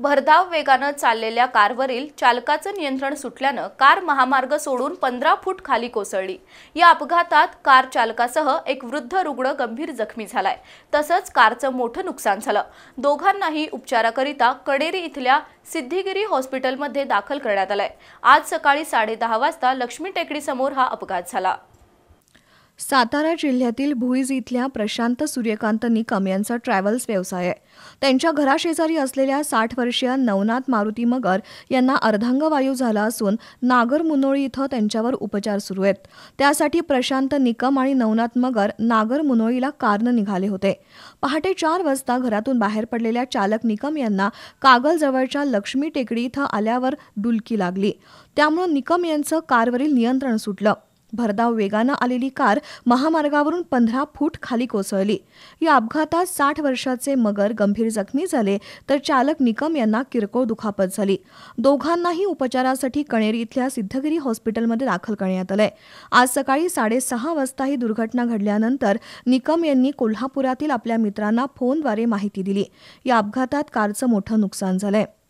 भरधाव वेगानं चाललेल्या कारवरील चालकाचं नियंत्रण सुटल्यानं कार महामार्ग सोडून पंधरा फूट खाली कोसळली या अपघातात कार चालकासह एक वृद्ध रुग्ण गंभीर जखमी झालाय तसंच कारचं मोठं नुकसान झालं दोघांनाही उपचाराकरिता कडेरी इथल्या सिद्धिगिरी हॉस्पिटलमध्ये दाखल करण्यात आलंय आज सकाळी साडे वाजता लक्ष्मी टेकडीसमोर हा अपघात झाला सातारा जिल्ह्यातील भुईज इथल्या प्रशांत सूर्यकांत निकम यांचा ट्रॅव्हल्स व्यवसाय आहे त्यांच्या घराशेजारी असलेल्या साठ वर्षीय नवनाथ मारुती मगर यांना अर्धांगवायू झाला असून नागर मुनोळी इथं त्यांच्यावर उपचार सुरू आहेत त्यासाठी प्रशांत निकम आणि नवनाथ मगर नागर मुनोळीला कारनं निघाले होते पहाटे चार वाजता घरातून बाहेर पडलेल्या चालक निकम यांना कागलजवळच्या लक्ष्मी टेकडी इथं आल्यावर डुलकी लागली त्यामुळे निकम यांचं कारवरील नियंत्रण सुटलं भरधाव वेगानं आलेली कार महामार्गावरून पंधरा फूट खाली कोसळली या अपघातात साठ वर्षाचे मगर गंभीर जखमी झाले तर चालक निकम यांना किरकोळ दुखापत झाली दोघांनाही उपचारासाठी कणेरी इथल्या सिद्धगिरी हॉस्पिटलमध्ये दाखल करण्यात आलंय आज सकाळी साडेसहा वाजता ही दुर्घटना घडल्यानंतर निकम यांनी कोल्हापुरातील आपल्या मित्रांना फोनद्वारे माहिती दिली या अपघातात कारचं मोठं नुकसान झालंय